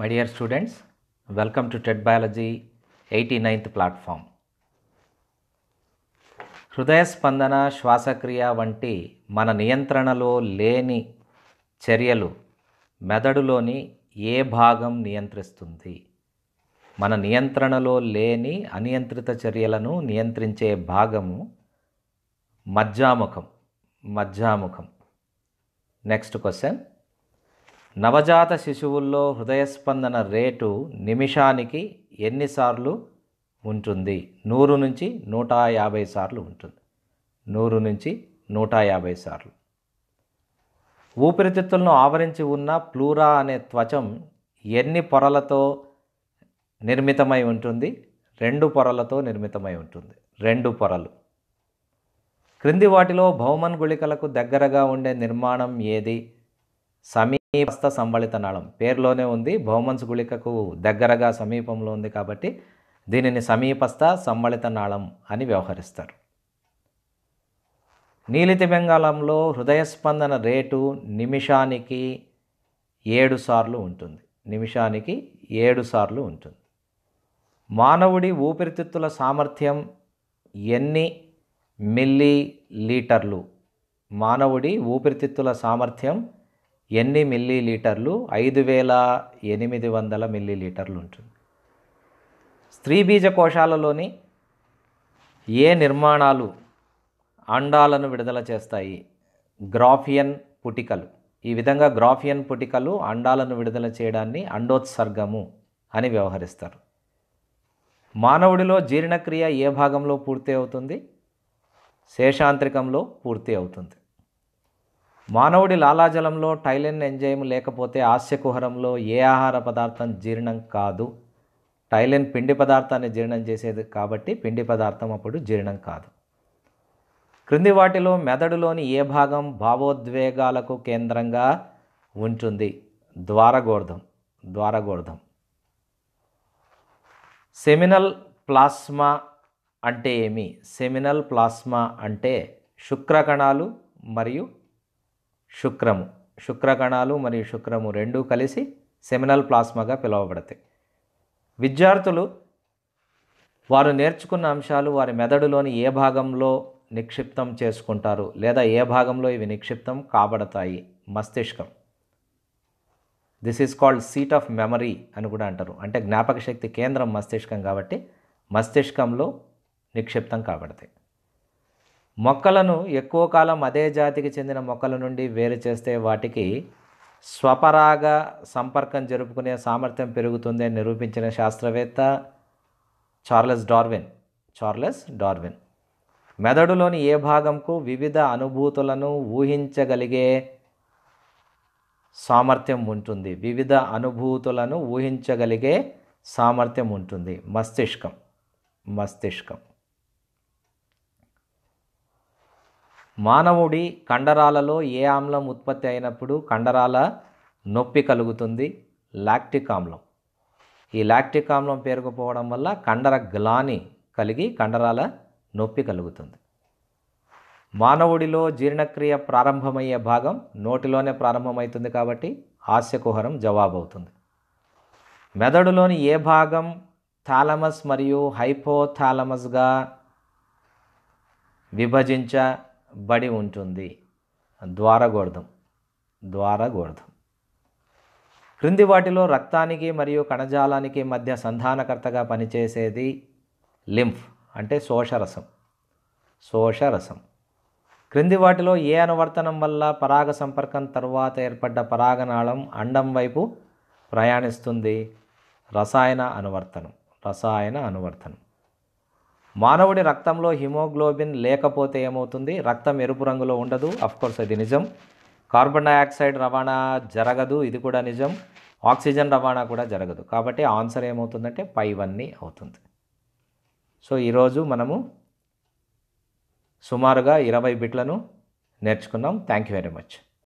my dear students welcome to TET biology eighty ninth platform హృదయ స్పందన శ్వాసక్రియ వంటి మన నియంత్రణలో లేని చర్యలు మెదడులోని ఏ భాగం నియంత్రిస్తుంది మన నియంత్రణలో లేని అనియంత్రిత చర్యలను నియంత్రించే భాగము మజ్జాముఖం మజ్జాముఖం నెక్స్ట్ క్వశ్చన్ నవజాత శిశువుల్లో హృదయ స్పందన రేటు నిమిషానికి ఎన్నిసార్లు ఉంటుంది నూరు నుంచి నూట యాభై సార్లు ఉంటుంది నూరు నుంచి నూట యాభై సార్లు ఊపిరితిత్తులను ఆవరించి ఉన్న ప్లూరా అనే త్వచం ఎన్ని పొరలతో నిర్మితమై ఉంటుంది రెండు పొరలతో నిర్మితమై ఉంటుంది రెండు పొరలు క్రింది వాటిలో భౌమన్ గుళికలకు దగ్గరగా ఉండే నిర్మాణం ఏది సమీ ఈ హస్త సంబళిత నళం పేరులోనే ఉంది భౌమన్స్ గుళికకు దగ్గరగా సమీపంలో ఉంది కాబట్టి దీనిని సమీపస్థ సంబళిత నాళం అని వ్యవహరిస్తారు నీలితి బెంగాళంలో హృదయస్పందన రేటు నిమిషానికి ఏడు సార్లు ఉంటుంది నిమిషానికి ఏడు సార్లు ఉంటుంది మానవుడి ఊపిరితిత్తుల సామర్థ్యం ఎన్ని మిల్లీ లీటర్లు మానవుడి ఊపిరితిత్తుల సామర్థ్యం ఎన్ని మిల్లీ లీటర్లు ఐదు వేల ఎనిమిది వందల మిల్లీ లీటర్లు ఉంటుంది స్త్రీ బీజ కోశాలలోని ఏ నిర్మాణాలు అండాలను విడుదల చేస్తాయి గ్రాఫియన్ పుటికలు ఈ విధంగా గ్రాఫియన్ పుటికలు అండాలను విడుదల చేయడాన్ని అండోత్సర్గము అని వ్యవహరిస్తారు మానవుడిలో జీర్ణక్రియ ఏ భాగంలో పూర్తి అవుతుంది శేషాంత్రికంలో పూర్తి అవుతుంది మానవుడి లాలాజలంలో టైలెన్ ఎంజైమ్ లేకపోతే ఆస్యకుహరంలో ఏ ఆహార పదార్థం జీర్ణం కాదు టైలెన్ పిండి పదార్థాన్ని జీర్ణం చేసేది కాబట్టి పిండి పదార్థం అప్పుడు జీర్ణం కాదు క్రింది వాటిలో మెదడులోని ఏ భాగం భావోద్వేగాలకు కేంద్రంగా ఉంటుంది ద్వారగోర్ధం ద్వారగోర్ధం సెమినల్ ప్లాస్మా అంటే ఏమి సెమినల్ ప్లాస్మా అంటే శుక్రకణాలు మరియు శుక్రము శుక్రకణాలు మరియు శుక్రము రెండూ కలిసి సెమినల్ ప్లాస్మాగా పిలువబడతాయి విద్యార్థులు వారు నేర్చుకున్న అంశాలు వారి మెదడులోని ఏ భాగంలో నిక్షిప్తం చేసుకుంటారు లేదా ఏ భాగంలో ఇవి నిక్షిప్తం కాబడతాయి మస్తిష్కం this is called seat of memory అని కూడా అంటారు అంటే జ్ఞాపక శక్తి కేంద్రం మస్తిష్కం కాబట్టి మస్తిష్కంలో నిక్షిప్తం కాబడతాయి మొక్కలను ఎక్కువ కాలం అదే జాతికి చెందిన మొక్కల నుండి వేరు చేస్తే వాటికి స్వపరాగ సంపర్కం జరుపుకునే సామర్థ్యం పెరుగుతుంది అని నిరూపించిన శాస్త్రవేత్త చార్లెస్ డార్విన్ చార్లెస్ డార్విన్ మెదడులోని ఏ భాగంకు వివిధ అనుభూతులను ఊహించగలిగే సామర్థ్యం ఉంటుంది వివిధ అనుభూతులను ఊహించగలిగే సామర్థ్యం ఉంటుంది మస్తిష్కం మస్తిష్కం మానవుడి కండరాలలో ఏ ఆమ్లం ఉత్పత్తి అయినప్పుడు కండరాల నొప్పి కలుగుతుంది లాక్టిక్ ఆమ్లం ఈ లాక్టిక్ ఆమ్లం పేరుకుపోవడం వల్ల కండర గ్లాని కలిగి కండరాల నొప్పి కలుగుతుంది మానవుడిలో జీర్ణక్రియ ప్రారంభమయ్యే భాగం నోటిలోనే ప్రారంభమవుతుంది కాబట్టి హాస్యకుహరం అవుతుంది మెదడులోని ఏ భాగం థాలమస్ మరియు హైపోథాలమస్గా విభజించ బడి ఉంటుంది ద్వారగోర్ధం ద్వారగోర్ధం క్రింది వాటిలో రక్తానికి మరియు కణజాలానికి మధ్య సంధానకర్తగా పనిచేసేది లింఫ్ అంటే శోషరసం శోషరసం క్రింది వాటిలో ఏ అనువర్తనం వల్ల పరాగ సంపర్కం తర్వాత ఏర్పడ్డ పరాగనాళం అండం వైపు ప్రయాణిస్తుంది రసాయన అనువర్తనం రసాయన అనువర్తనం మానవుడి రక్తంలో హిమోగ్లోబిన్ లేకపోతే ఏమవుతుంది రక్తం ఎరుపు రంగులో ఉండదు కోర్స్ అది నిజం కార్బన్ డైఆక్సైడ్ రవాణా జరగదు ఇది కూడా నిజం ఆక్సిజన్ రవాణా కూడా జరగదు కాబట్టి ఆన్సర్ ఏమవుతుందంటే పై వన్నీ అవుతుంది సో ఈరోజు మనము సుమారుగా ఇరవై బిట్లను నేర్చుకున్నాం థ్యాంక్ యూ వెరీ మచ్